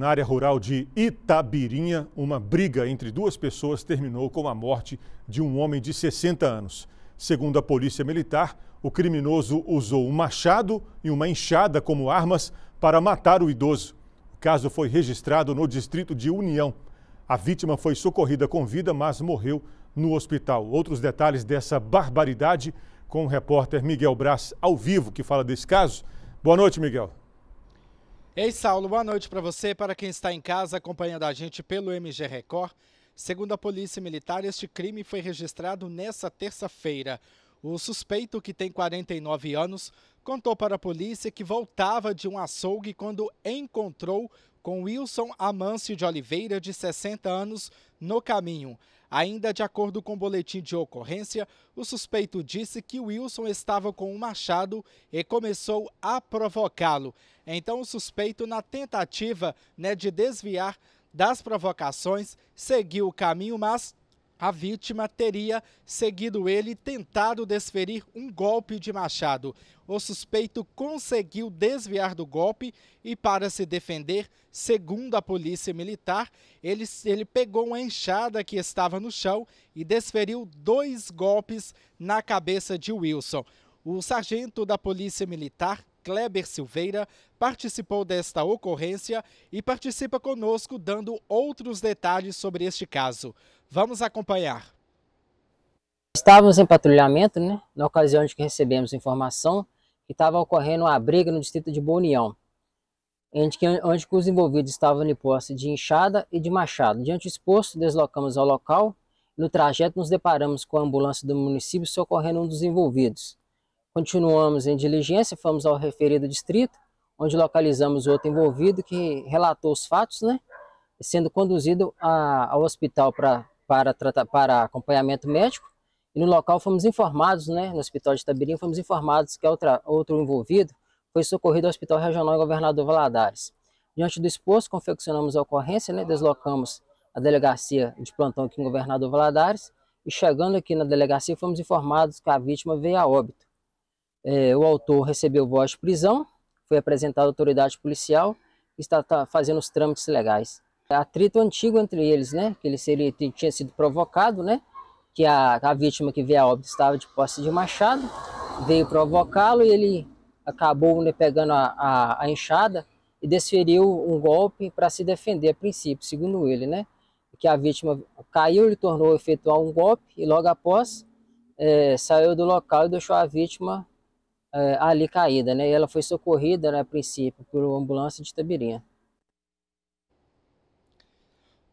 Na área rural de Itabirinha, uma briga entre duas pessoas terminou com a morte de um homem de 60 anos. Segundo a Polícia Militar, o criminoso usou um machado e uma enxada como armas para matar o idoso. O caso foi registrado no distrito de União. A vítima foi socorrida com vida, mas morreu no hospital. Outros detalhes dessa barbaridade com o repórter Miguel Braz ao vivo, que fala desse caso. Boa noite, Miguel. Ei, Saulo, boa noite para você, para quem está em casa acompanhando a gente pelo MG Record. Segundo a Polícia Militar, este crime foi registrado nesta terça-feira. O suspeito, que tem 49 anos, contou para a polícia que voltava de um açougue quando encontrou com Wilson Amâncio de Oliveira, de 60 anos, no caminho. Ainda de acordo com o boletim de ocorrência, o suspeito disse que Wilson estava com um machado e começou a provocá-lo. Então, o suspeito, na tentativa né, de desviar das provocações, seguiu o caminho, mas a vítima teria seguido ele e tentado desferir um golpe de machado. O suspeito conseguiu desviar do golpe e, para se defender, segundo a polícia militar, ele, ele pegou uma enxada que estava no chão e desferiu dois golpes na cabeça de Wilson. O sargento da Polícia Militar Kleber Silveira, participou desta ocorrência e participa conosco dando outros detalhes sobre este caso. Vamos acompanhar. Estávamos em patrulhamento, né, na ocasião de que recebemos informação que estava ocorrendo uma briga no distrito de Boa União, onde, que, onde os envolvidos estavam em posse de enxada e de machado. Diante exposto, deslocamos ao local. No trajeto, nos deparamos com a ambulância do município socorrendo um dos envolvidos. Continuamos em diligência, fomos ao referido distrito, onde localizamos outro envolvido que relatou os fatos, né? Sendo conduzido a, ao hospital pra, para, tratar, para acompanhamento médico. E no local fomos informados, né? No hospital de Itabirim, fomos informados que outra, outro envolvido foi socorrido ao Hospital Regional Governador Valadares. Diante do exposto, confeccionamos a ocorrência, né? Deslocamos a delegacia de plantão aqui em Governador Valadares. E chegando aqui na delegacia, fomos informados que a vítima veio a óbito. É, o autor recebeu voz de prisão, foi apresentado à autoridade policial e está, está fazendo os trâmites legais. É atrito antigo entre eles, né? Que ele seria, tinha sido provocado, né? Que a, a vítima que veio a óbito estava de posse de machado, veio provocá-lo e ele acabou né, pegando a, a, a enxada e desferiu um golpe para se defender a princípio, segundo ele, né? Que a vítima caiu, ele tornou efetuar um golpe e logo após é, saiu do local e deixou a vítima é, ali caída, né? E ela foi socorrida, né, a princípio, por uma ambulância de Tabirinha.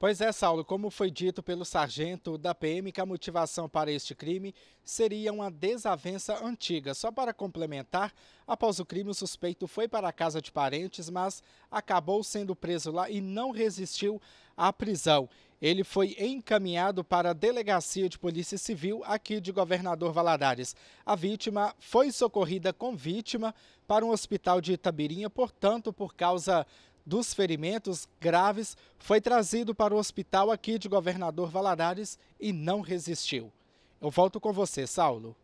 Pois é, Saulo, como foi dito pelo sargento da PM, que a motivação para este crime seria uma desavença antiga. Só para complementar, após o crime, o suspeito foi para a casa de parentes, mas acabou sendo preso lá e não resistiu à prisão. Ele foi encaminhado para a Delegacia de Polícia Civil aqui de Governador Valadares. A vítima foi socorrida com vítima para um hospital de Itabirinha, portanto, por causa dos ferimentos graves foi trazido para o hospital aqui de Governador Valadares e não resistiu. Eu volto com você, Saulo.